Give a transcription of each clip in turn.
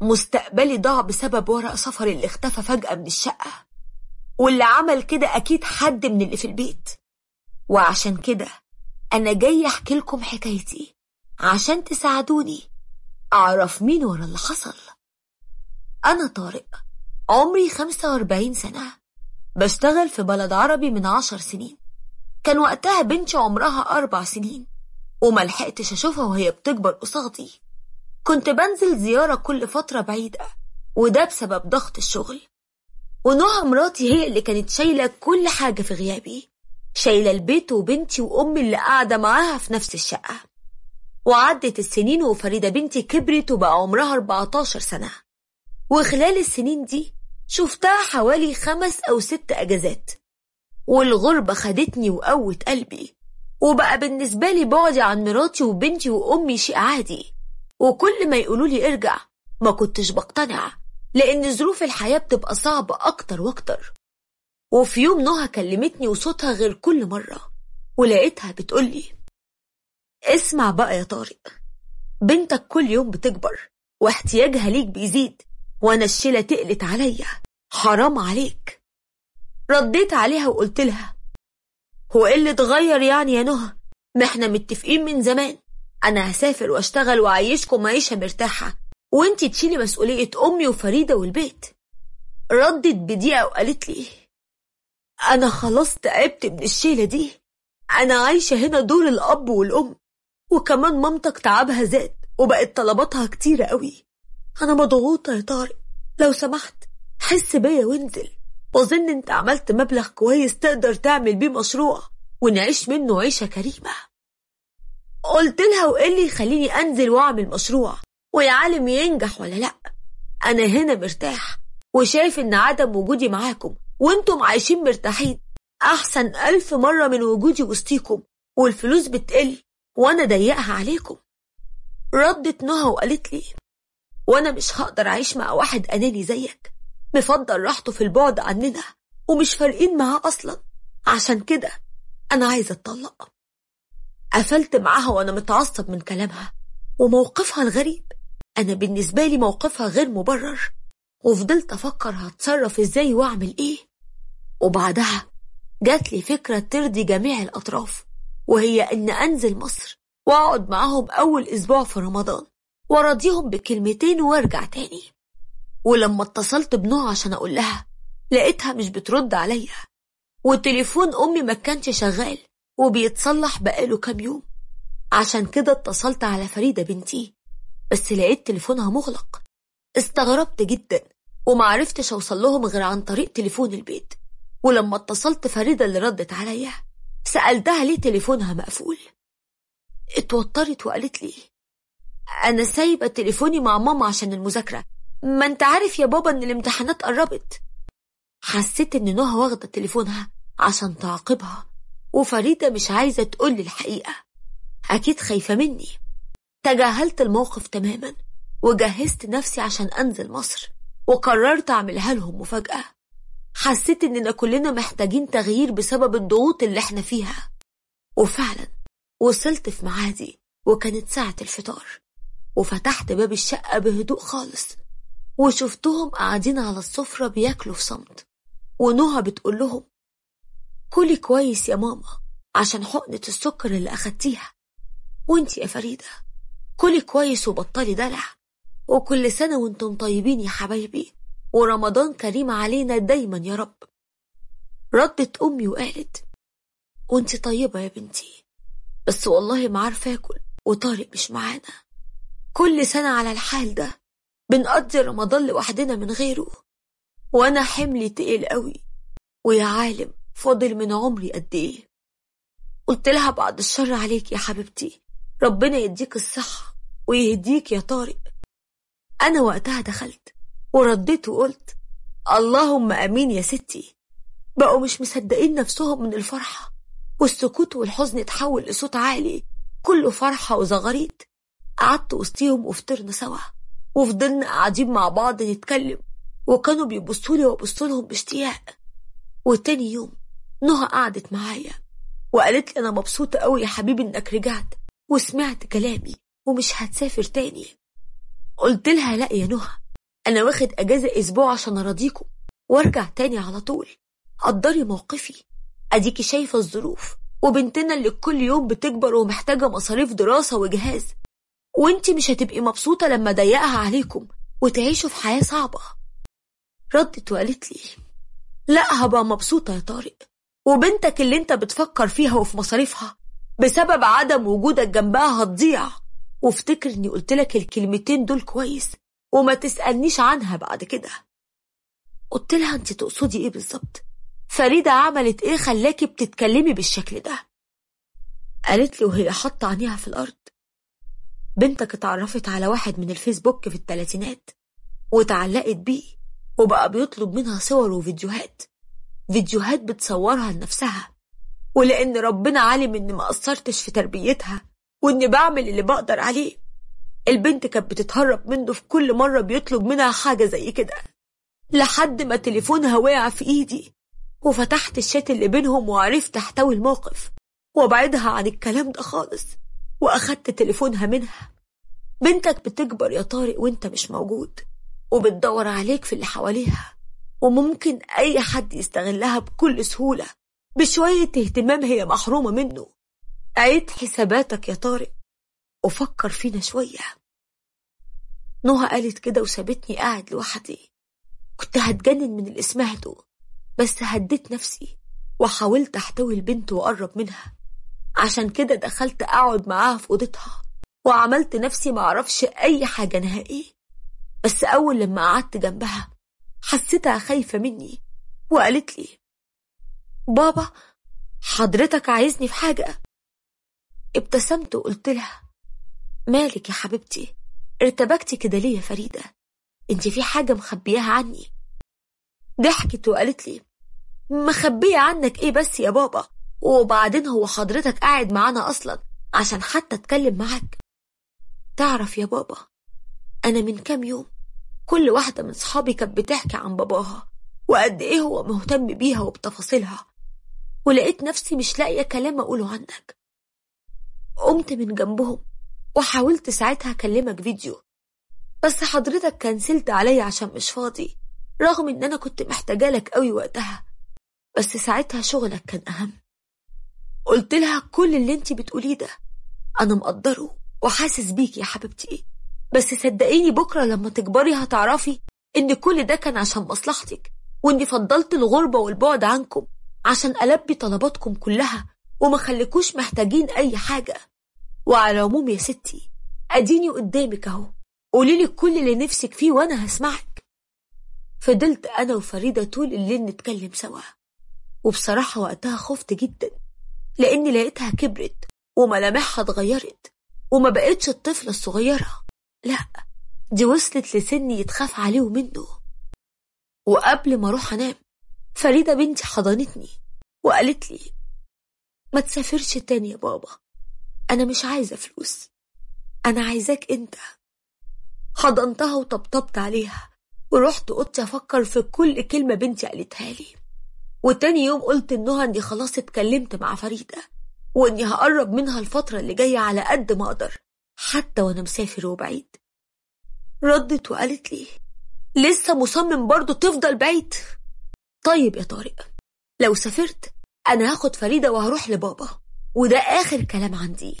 مستقبلي ضاع بسبب ورق سفر اللي اختفى فجأة من الشقة واللي عمل كده أكيد حد من اللي في البيت وعشان كده أنا جاي أحكي لكم حكايتي عشان تساعدوني أعرف مين ورا اللي حصل أنا طارق عمري 45 سنة بشتغل في بلد عربي من عشر سنين كان وقتها بنتي عمرها أربع سنين وملحقتش أشوفها وهي بتكبر قصادي كنت بنزل زيارة كل فترة بعيدة وده بسبب ضغط الشغل ونوها مراتي هي اللي كانت شايلة كل حاجة في غيابي شايلة البيت وبنتي وأمي اللي قاعدة معاها في نفس الشقة وعدت السنين وفريدة بنتي كبرت وبقى عمرها 14 سنة وخلال السنين دي شفتها حوالي خمس أو ست أجازات والغربة خدتني وقوت قلبي وبقى بالنسبة لي بعدي عن مراتي وبنتي وأمي شيء عادي وكل ما يقولوا لي ارجع ما كنتش بقتنع لأن ظروف الحياة بتبقى صعبة أكتر وأكتر وفي يوم نهى كلمتني وصوتها غير كل مرة ولقيتها بتقولي اسمع بقى يا طارق بنتك كل يوم بتكبر واحتياجها ليك بيزيد وأنا الشلة تقلت عليا حرام عليك رديت عليها وقلت لها هو ايه اللي اتغير يعني يا نهى ما احنا متفقين من زمان أنا هسافر وأشتغل وأعيشكم معيشة مرتاحة وانتي تشيلي مسؤولية أمي وفريدة والبيت ردت بديعة وقالت لي أنا خلاص تعبت من الشيلة دي أنا عايشة هنا دور الأب والأم وكمان مامتك تعبها زاد وبقت طلباتها كتيرة قوي أنا مضغوطة يا طارق لو سمحت حس بيا وانزل وأظن أنت عملت مبلغ كويس تقدر تعمل بيه مشروع ونعيش منه عيشة كريمة قلت لها وإيه اللي يخليني أنزل وأعمل مشروع والعالم ينجح ولا لأ أنا هنا مرتاح وشايف إن عدم وجودي معاكم وإنتم عايشين مرتاحين أحسن ألف مرة من وجودي وسطيكم والفلوس بتقل وأنا ضيقها عليكم ردت نهى وقالت لي وأنا مش هقدر أعيش مع واحد أناني زيك مفضل راحته في البعد عننا ومش فارقين معاه أصلا عشان كده أنا عايزة أتطلق قفلت معاها وأنا متعصب من كلامها وموقفها الغريب أنا بالنسبة لي موقفها غير مبرر وفضلت أفكر هتصرف إزاي وأعمل إيه وبعدها جات لي فكرة ترضي جميع الأطراف وهي إن أنزل مصر وأقعد معاهم أول أسبوع في رمضان وأراضيهم بكلمتين وأرجع تاني ولما اتصلت بنوع عشان أقول لها لقيتها مش بترد عليا وتليفون أمي ما كانش شغال وبيتصلح بقاله كام يوم عشان كده اتصلت على فريدة بنتي بس لقيت تليفونها مغلق استغربت جدا ومعرفتش أوصل لهم غير عن طريق تليفون البيت ولما اتصلت فريدة اللي ردت عليا سألتها ليه تليفونها مقفول اتوترت وقالت لي أنا سايبة تليفوني مع ماما عشان المذاكرة ما انت عارف يا بابا ان الامتحانات قربت حسيت ان نهى واخدة تليفونها عشان تعاقبها وفريدة مش عايزة تقولي الحقيقة أكيد خايفة مني تجاهلت الموقف تماما وجهزت نفسي عشان أنزل مصر وقررت أعملها لهم مفاجأة حسيت إننا كلنا محتاجين تغيير بسبب الضغوط اللي احنا فيها وفعلا وصلت في معادي وكانت ساعة الفطار وفتحت باب الشقة بهدوء خالص وشفتهم قاعدين على السفرة بياكلوا في صمت ونهى بتقول لهم كلي كويس يا ماما عشان حقنة السكر اللي أخدتيها وانتي يا فريدة كلي كويس وبطلي دلع وكل سنة وانتم طيبين يا حبايبي ورمضان كريم علينا دايما يا رب ردت أمي وقالت وانتي طيبة يا بنتي بس والله ما عارفة آكل وطارق مش معانا كل سنة على الحال ده بنقضي رمضان لوحدنا من غيره وأنا حملي تقيل قوي ويا عالم فاضل من عمري قد ايه قلت لها بعد الشر عليك يا حبيبتي ربنا يديك الصحة ويهديك يا طارق أنا وقتها دخلت ورديت وقلت اللهم أمين يا ستي بقوا مش مصدقين نفسهم من الفرحة والسكوت والحزن اتحول لصوت عالي كله فرحة وزغريت قعدت وسطيهم وفطرنا سوا وفضلنا قاعدين مع بعض نتكلم وكانوا بيبصوا لي وابص لهم باشتياق وتاني يوم نهى قعدت معايا وقالت لي أنا مبسوطة أوي يا حبيبي إنك رجعت وسمعت كلامي ومش هتسافر تاني قلت لها لا يا نهى أنا واخد أجازة أسبوع عشان أراضيكم وارجع تاني على طول قدري موقفي أديكي شايفة الظروف وبنتنا اللي كل يوم بتكبر ومحتاجة مصاريف دراسة وجهاز وانتي مش هتبقي مبسوطة لما ضيقها عليكم وتعيشوا في حياة صعبة ردت وقالت لي لا هبقى مبسوطة يا طارق وبنتك اللي انت بتفكر فيها وفي مصاريفها بسبب عدم وجودك جنبها هتضيع وافتكر اني قلت لك الكلمتين دول كويس وما تسألنيش عنها بعد كده قلت لها انت تقصدي ايه بالظبط فريدة عملت ايه خلاكي بتتكلمي بالشكل ده قالت لي وهي حاطة عينيها في الأرض بنتك اتعرفت على واحد من الفيسبوك في التلاتينات واتعلقت بيه وبقى بيطلب منها صور وفيديوهات فيديوهات بتصورها لنفسها ولأن ربنا علم إني ما قصرتش في تربيتها وإني بعمل اللي بقدر عليه البنت كانت بتتهرب منه في كل مرة بيطلب منها حاجة زي كده لحد ما تليفونها وقع في إيدي وفتحت الشات اللي بينهم وعرفت أحتوي الموقف وأبعدها عن الكلام ده خالص وأخدت تليفونها منها بنتك بتكبر يا طارق وإنت مش موجود وبتدور عليك في اللي حواليها وممكن أي حد يستغلها بكل سهولة بشوية اهتمام هي محرومة منه عيد حساباتك يا طارق وفكر فينا شوية نهى قالت كده وسابتني قاعد لوحدي كنت هتجنن من اللي سمعته بس هديت نفسي وحاولت احتوي البنت واقرب منها عشان كده دخلت اقعد معاها في اوضتها وعملت نفسي معرفش اي حاجة نهائي بس اول لما قعدت جنبها حسيتها خايفة مني وقالت لي بابا حضرتك عايزني في حاجة ابتسمت وقلت لها مالك يا حبيبتي ارتبكتي كده ليه يا فريدة انت في حاجة مخبياها عني ضحكت وقالت لي مخبية عنك ايه بس يا بابا وبعدين هو حضرتك قاعد معانا اصلا عشان حتى اتكلم معاك تعرف يا بابا انا من كام يوم كل واحدة من صحابي كانت بتحكي عن باباها وقد إيه هو مهتم بيها وبتفاصيلها ولقيت نفسي مش لاقية كلام أقوله عنك قمت من جنبهم وحاولت ساعتها أكلمك فيديو بس حضرتك كنسلت عليا عشان مش فاضي رغم إن أنا كنت محتاجة لك قوي وقتها بس ساعتها شغلك كان أهم قلت لها كل اللي انت بتقوليه ده أنا مقدره وحاسس بيك يا حبيبتي إيه. بس صدقيني بكرة لما تكبري هتعرفي إن كل ده كان عشان مصلحتك وإني فضلت الغربة والبعد عنكم عشان ألبي طلباتكم كلها وما خليكوش محتاجين أي حاجة وعلى العموم يا ستي أديني قدامك أهو قوليلي كل اللي نفسك فيه وأنا هسمعك فضلت أنا وفريدة طول الليل نتكلم سوا وبصراحة وقتها خفت جدا لأني لقيتها كبرت وملامحها اتغيرت وما بقتش الطفلة الصغيرة لا دي وصلت لسن يتخاف عليه ومنه وقبل ما اروح انام فريدة بنتي حضنتني وقالت لي ما تسافرش تاني يا بابا انا مش عايزة فلوس انا عايزاك انت حضنتها وطبطبت عليها ورحت اوضتي افكر في كل كلمة بنتي قالتها لي وتاني يوم قلت انها اني خلاص اتكلمت مع فريدة واني هقرب منها الفترة اللي جاية على قد ما اقدر حتى وأنا مسافر وبعيد ردت وقالت لي لسه مصمم برضه تفضل بعيد طيب يا طارق لو سافرت أنا هاخد فريدة وهروح لبابا وده آخر كلام عندي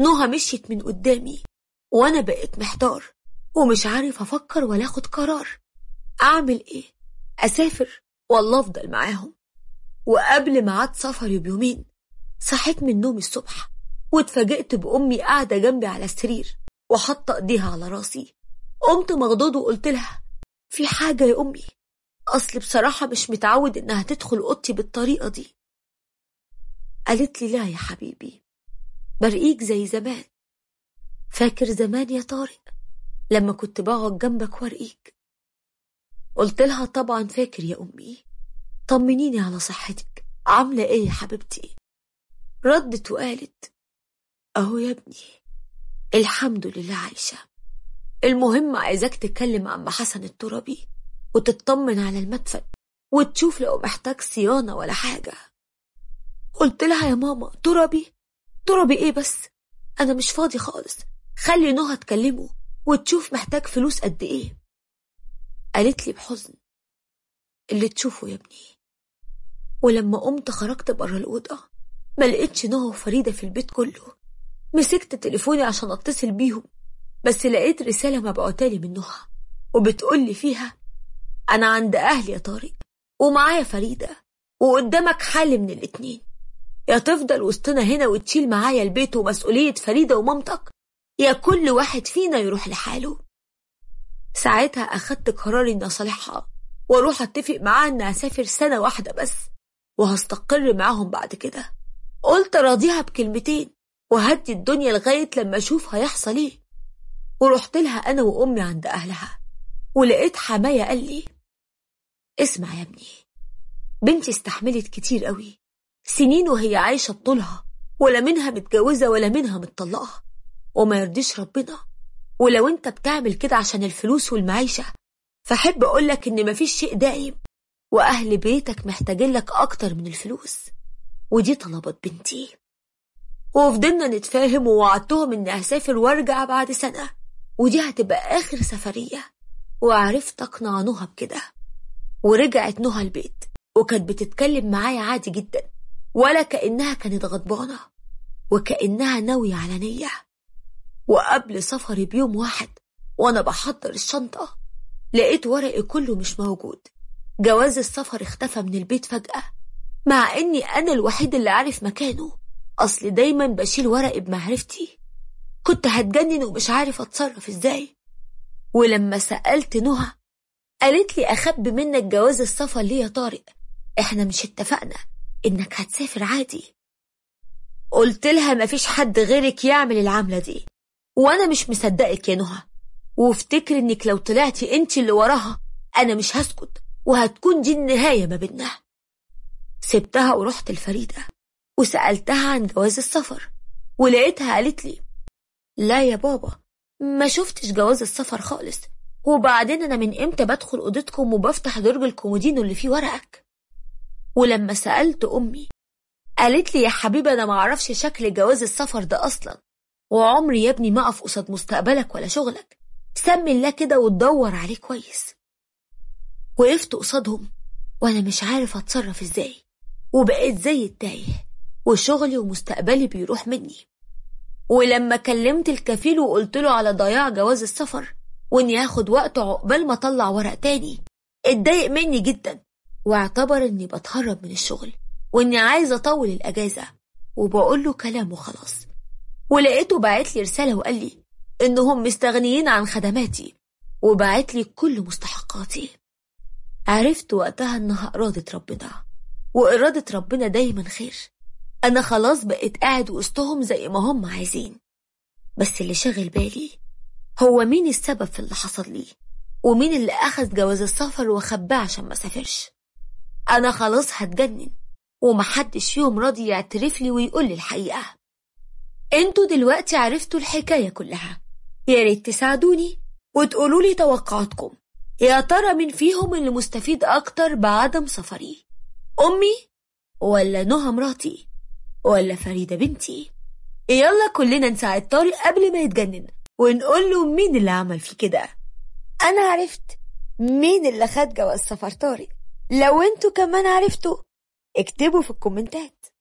نهى مشيت من قدامي وأنا بقيت محتار ومش عارف أفكر ولا أخد قرار أعمل إيه؟ أسافر ولا أفضل معاهم وقبل ميعاد سفري بيومين صحيت من نومي الصبح واتفاجئت بأمي قاعدة جنبي على السرير وحاطة إيديها على راسي قمت مخضوض وقلت لها في حاجة يا أمي أصل بصراحة مش متعود إنها تدخل أوضتي بالطريقة دي قالت لي لا يا حبيبي برقيك زي زمان فاكر زمان يا طارق لما كنت بقعد جنبك وارقيك قلت لها طبعا فاكر يا أمي طمنيني على صحتك عاملة إيه يا حبيبتي ردت وقالت أهو يا ابني الحمد لله عايشة المهم عايزاك تتكلم عم حسن الترابي وتطمن على المدفن وتشوف لو محتاج صيانة ولا حاجة قلت لها يا ماما ترابي ترابي ايه بس أنا مش فاضي خالص خلي نهى تكلمه وتشوف محتاج فلوس قد ايه قالت لي بحزن اللي تشوفه يا ابني ولما قمت خرجت بره الأوضة ما لقيتش نهى وفريدة في البيت كله مسكت تليفوني عشان أتصل بيهم بس لقيت رسالة مبعوتالي من نهى وبتقولي فيها أنا عند أهلي يا طارق ومعايا فريدة وقدامك حل من الاتنين يا تفضل وسطنا هنا وتشيل معايا البيت ومسؤولية فريدة ومامتك يا كل واحد فينا يروح لحاله ساعتها أخدت قراري إني أصالحها وأروح أتفق معاها إني أسافر سنة واحدة بس وهستقر معاهم بعد كده قلت راضيها بكلمتين وهدي الدنيا لغاية لما أشوف هيحصل إيه ورحت لها أنا وأمي عند أهلها ولقيت حماية قال لي اسمع يا ابني بنتي استحملت كتير قوي سنين وهي عايشة بطولها ولا منها متجوزة ولا منها متطلقة وما يرضيش ربنا ولو انت بتعمل كده عشان الفلوس والمعيشة فحب أقولك إن مفيش شيء دايم وأهل بيتك محتاجين لك أكتر من الفلوس ودي طلبات بنتي وفضلنا نتفاهم ووعدتهم إني هسافر وأرجع بعد سنة ودي هتبقى آخر سفرية وعرفت أقنع نهى بكده ورجعت نهى البيت وكانت بتتكلم معايا عادي جدا ولا كأنها كانت غضبانة وكأنها ناوية على نية وقبل سفري بيوم واحد وأنا بحضر الشنطة لقيت ورقي كله مش موجود جواز السفر اختفى من البيت فجأة مع إني أنا الوحيد اللي عارف مكانه أصل دايما بشيل ورق بمعرفتي كنت هتجنن ومش عارف أتصرف إزاي ولما سألت نهى قالت لي أخب منك جواز السفر ليه يا طارق إحنا مش اتفقنا إنك هتسافر عادي قلت لها مفيش حد غيرك يعمل العملة دي وأنا مش مصدقك يا نهى وافتكري إنك لو طلعتي أنت اللي وراها أنا مش هسكت وهتكون دي النهاية ما بيننا سبتها ورحت الفريدة وسألتها عن جواز السفر ولقيتها قالت لي لا يا بابا ما شفتش جواز السفر خالص وبعدين أنا من إمتى بدخل أوضتكم وبفتح درج الكومودينو اللي فيه ورقك ولما سألت أمي قالت لي يا حبيبي أنا معرفش شكل جواز السفر ده أصلا وعمري يا ابني ما أقف قصاد مستقبلك ولا شغلك سمي الله كده وتدور عليه كويس وقفت قصادهم وأنا مش عارف أتصرف إزاي وبقيت زي التايه وشغلي ومستقبلي بيروح مني ولما كلمت الكفيل وقلت له على ضياع جواز السفر واني هاخد وقت عقبال ما اطلع ورق تاني اتضايق مني جدا واعتبر اني بتهرب من الشغل واني عايزه اطول الاجازه وبقول له كلام وخلاص ولقيته بعت لي رساله وقال لي انهم مستغنيين عن خدماتي وبعت لي كل مستحقاتي عرفت وقتها انها اراده ربنا واراده ربنا دايما خير أنا خلاص بقيت قاعد وسطهم زي ما هم عايزين بس اللي شاغل بالي هو مين السبب في اللي حصل لي ومين اللي أخذ جواز السفر وخباه عشان ما سافرش أنا خلاص هتجنن ومحدش فيهم راضي يعترف لي ويقول لي الحقيقة انتوا دلوقتي عرفتوا الحكاية كلها يا ريت تساعدوني وتقولوا لي توقعاتكم يا ترى مين فيهم اللي مستفيد أكتر بعدم سفري أمي ولا نهى مراتي ولا فريدة بنتي يلا كلنا نساعد طارق قبل ما يتجنن ونقول له مين اللي عمل فيه كده أنا عرفت مين اللي خد جواز سفر طارق لو انتوا كمان عرفتوا اكتبوا في الكومنتات